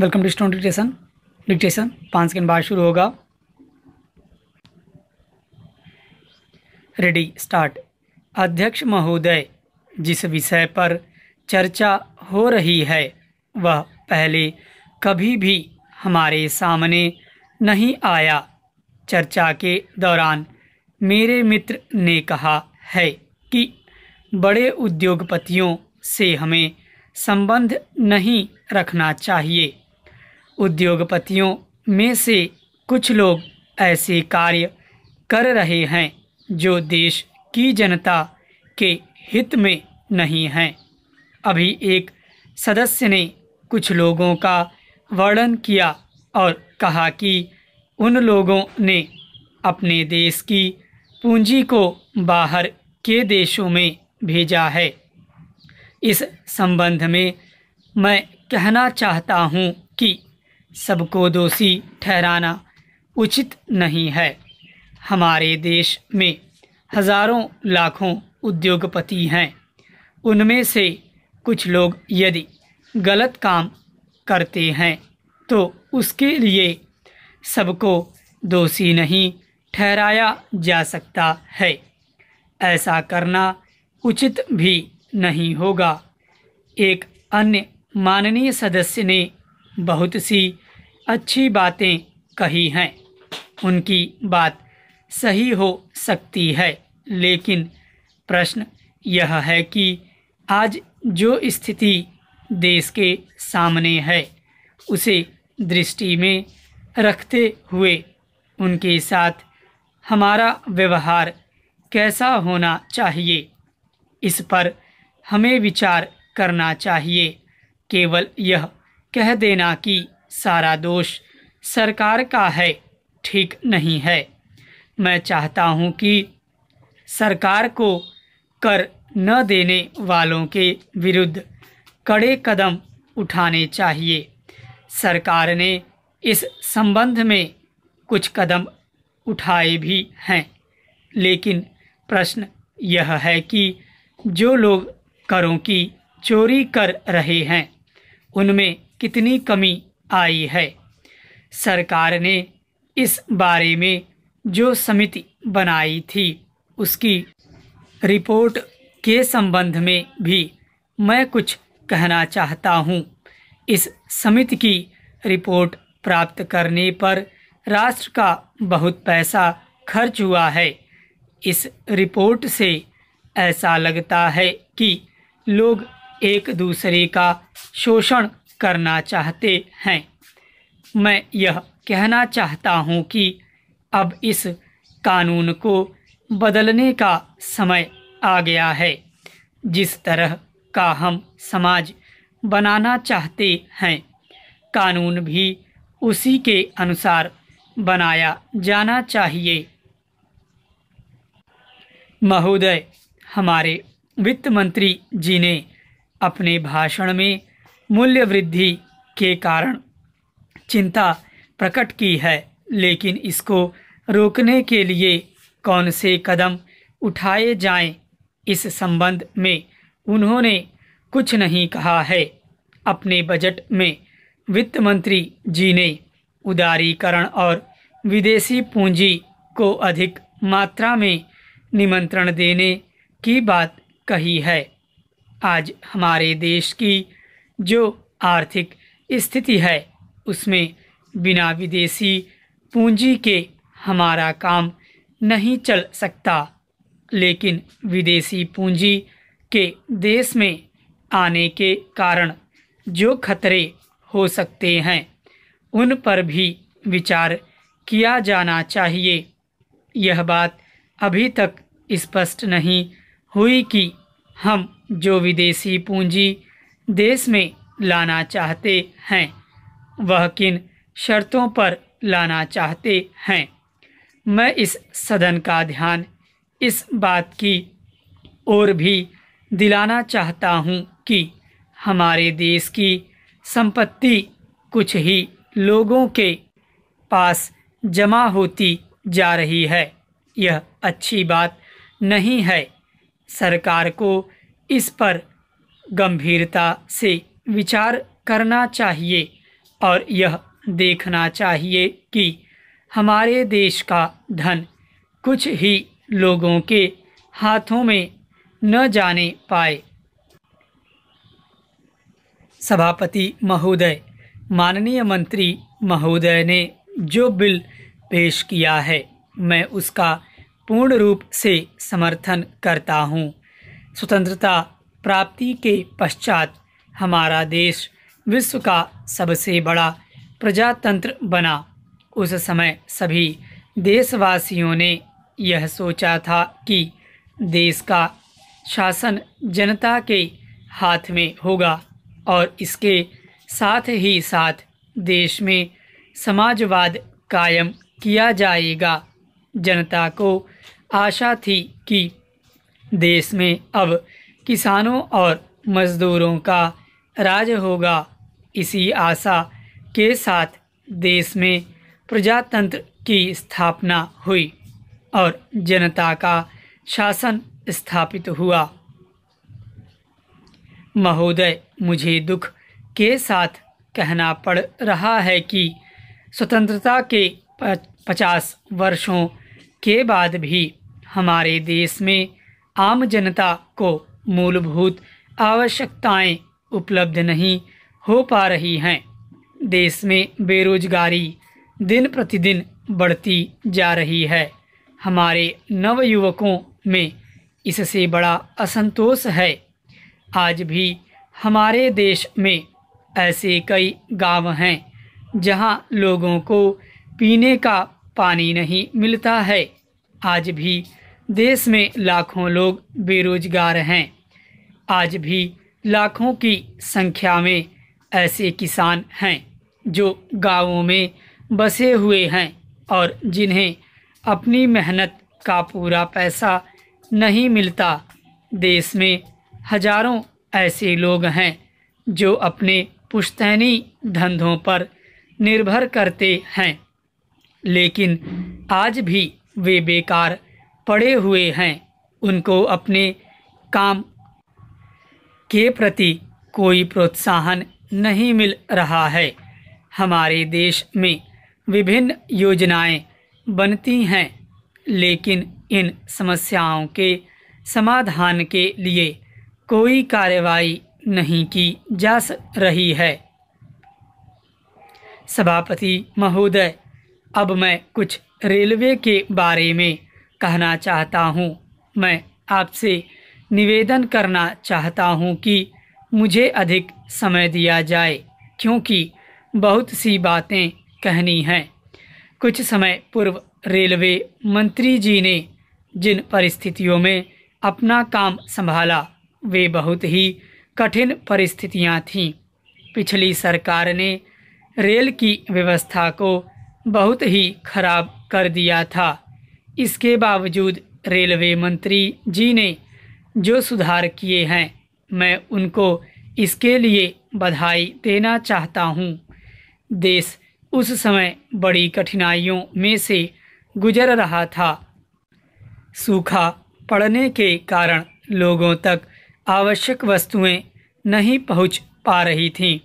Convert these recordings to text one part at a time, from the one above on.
welcome to stone dictation dictation पाँच second बाद शुरू होगा रेडी स्टार्ट अध्यक्ष महोदय जिस विषय पर चर्चा हो रही है वह पहले कभी भी हमारे सामने नहीं आया चर्चा के दौरान मेरे मित्र ने कहा है कि बड़े उद्योगपतियों से हमें संबंध नहीं रखना चाहिए उद्योगपतियों में से कुछ लोग ऐसे कार्य कर रहे हैं जो देश की जनता के हित में नहीं हैं अभी एक सदस्य ने कुछ लोगों का वर्णन किया और कहा कि उन लोगों ने अपने देश की पूंजी को बाहर के देशों में भेजा है इस संबंध में मैं कहना चाहता हूँ कि सबको दोषी ठहराना उचित नहीं है हमारे देश में हजारों लाखों उद्योगपति हैं उनमें से कुछ लोग यदि गलत काम करते हैं तो उसके लिए सबको दोषी नहीं ठहराया जा सकता है ऐसा करना उचित भी नहीं होगा एक अन्य माननीय सदस्य ने बहुत सी अच्छी बातें कही हैं उनकी बात सही हो सकती है लेकिन प्रश्न यह है कि आज जो स्थिति देश के सामने है उसे दृष्टि में रखते हुए उनके साथ हमारा व्यवहार कैसा होना चाहिए इस पर हमें विचार करना चाहिए केवल यह कह देना कि सारा दोष सरकार का है ठीक नहीं है मैं चाहता हूं कि सरकार को कर न देने वालों के विरुद्ध कड़े कदम उठाने चाहिए सरकार ने इस संबंध में कुछ कदम उठाए भी हैं लेकिन प्रश्न यह है कि जो लोग करों की चोरी कर रहे हैं उनमें कितनी कमी आई है सरकार ने इस बारे में जो समिति बनाई थी उसकी रिपोर्ट के संबंध में भी मैं कुछ कहना चाहता हूँ इस समिति की रिपोर्ट प्राप्त करने पर राष्ट्र का बहुत पैसा खर्च हुआ है इस रिपोर्ट से ऐसा लगता है कि लोग एक दूसरे का शोषण करना चाहते हैं मैं यह कहना चाहता हूं कि अब इस कानून को बदलने का समय आ गया है जिस तरह का हम समाज बनाना चाहते हैं कानून भी उसी के अनुसार बनाया जाना चाहिए महोदय हमारे वित्त मंत्री जी ने अपने भाषण में मूल्य वृद्धि के कारण चिंता प्रकट की है लेकिन इसको रोकने के लिए कौन से कदम उठाए जाएं इस संबंध में उन्होंने कुछ नहीं कहा है अपने बजट में वित्त मंत्री जी ने उदारीकरण और विदेशी पूंजी को अधिक मात्रा में निमंत्रण देने की बात कही है आज हमारे देश की जो आर्थिक स्थिति है उसमें बिना विदेशी पूंजी के हमारा काम नहीं चल सकता लेकिन विदेशी पूंजी के देश में आने के कारण जो खतरे हो सकते हैं उन पर भी विचार किया जाना चाहिए यह बात अभी तक स्पष्ट नहीं हुई कि हम जो विदेशी पूंजी देश में लाना चाहते हैं वह किन शर्तों पर लाना चाहते हैं मैं इस सदन का ध्यान इस बात की ओर भी दिलाना चाहता हूं कि हमारे देश की संपत्ति कुछ ही लोगों के पास जमा होती जा रही है यह अच्छी बात नहीं है सरकार को इस पर गंभीरता से विचार करना चाहिए और यह देखना चाहिए कि हमारे देश का धन कुछ ही लोगों के हाथों में न जाने पाए सभापति महोदय माननीय मंत्री महोदय ने जो बिल पेश किया है मैं उसका पूर्ण रूप से समर्थन करता हूँ स्वतंत्रता प्राप्ति के पश्चात हमारा देश विश्व का सबसे बड़ा प्रजातंत्र बना उस समय सभी देशवासियों ने यह सोचा था कि देश का शासन जनता के हाथ में होगा और इसके साथ ही साथ देश में समाजवाद कायम किया जाएगा जनता को आशा थी कि देश में अब किसानों और मज़दूरों का राज होगा इसी आशा के साथ देश में प्रजातंत्र की स्थापना हुई और जनता का शासन स्थापित हुआ महोदय मुझे दुख के साथ कहना पड़ रहा है कि स्वतंत्रता के पचास वर्षों के बाद भी हमारे देश में आम जनता को मूलभूत आवश्यकताएं उपलब्ध नहीं हो पा रही हैं देश में बेरोजगारी दिन प्रतिदिन बढ़ती जा रही है हमारे नवयुवकों में इससे बड़ा असंतोष है आज भी हमारे देश में ऐसे कई गांव हैं जहां लोगों को पीने का पानी नहीं मिलता है आज भी देश में लाखों लोग बेरोजगार हैं आज भी लाखों की संख्या में ऐसे किसान हैं जो गांवों में बसे हुए हैं और जिन्हें अपनी मेहनत का पूरा पैसा नहीं मिलता देश में हजारों ऐसे लोग हैं जो अपने पुश्तैनी धंधों पर निर्भर करते हैं लेकिन आज भी वे बेकार पड़े हुए हैं उनको अपने काम के प्रति कोई प्रोत्साहन नहीं मिल रहा है हमारे देश में विभिन्न योजनाएं बनती हैं लेकिन इन समस्याओं के समाधान के लिए कोई कार्रवाई नहीं की जा रही है सभापति महोदय अब मैं कुछ रेलवे के बारे में कहना चाहता हूँ मैं आपसे निवेदन करना चाहता हूँ कि मुझे अधिक समय दिया जाए क्योंकि बहुत सी बातें कहनी हैं कुछ समय पूर्व रेलवे मंत्री जी ने जिन परिस्थितियों में अपना काम संभाला वे बहुत ही कठिन परिस्थितियां थीं पिछली सरकार ने रेल की व्यवस्था को बहुत ही खराब कर दिया था इसके बावजूद रेलवे मंत्री जी ने जो सुधार किए हैं मैं उनको इसके लिए बधाई देना चाहता हूँ देश उस समय बड़ी कठिनाइयों में से गुजर रहा था सूखा पड़ने के कारण लोगों तक आवश्यक वस्तुएं नहीं पहुंच पा रही थीं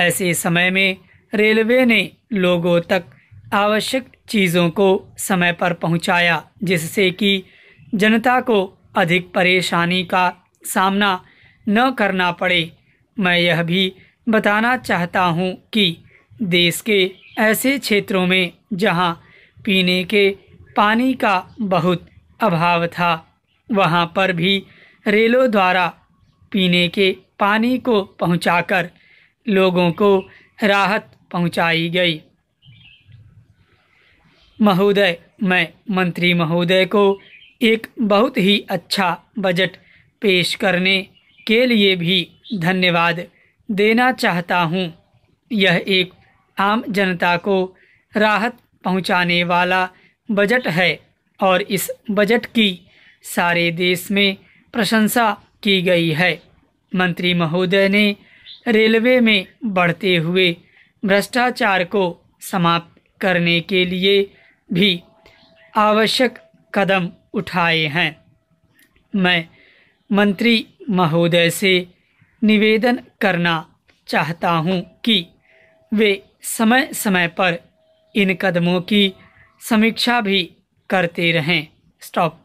ऐसे समय में रेलवे ने लोगों तक आवश्यक चीज़ों को समय पर पहुंचाया जिससे कि जनता को अधिक परेशानी का सामना न करना पड़े मैं यह भी बताना चाहता हूं कि देश के ऐसे क्षेत्रों में जहां पीने के पानी का बहुत अभाव था वहां पर भी रेलों द्वारा पीने के पानी को पहुंचाकर लोगों को राहत पहुंचाई गई महोदय मैं मंत्री महोदय को एक बहुत ही अच्छा बजट पेश करने के लिए भी धन्यवाद देना चाहता हूँ यह एक आम जनता को राहत पहुँचाने वाला बजट है और इस बजट की सारे देश में प्रशंसा की गई है मंत्री महोदय ने रेलवे में बढ़ते हुए भ्रष्टाचार को समाप्त करने के लिए भी आवश्यक कदम उठाए हैं मैं मंत्री महोदय से निवेदन करना चाहता हूं कि वे समय समय पर इन कदमों की समीक्षा भी करते रहें स्टॉप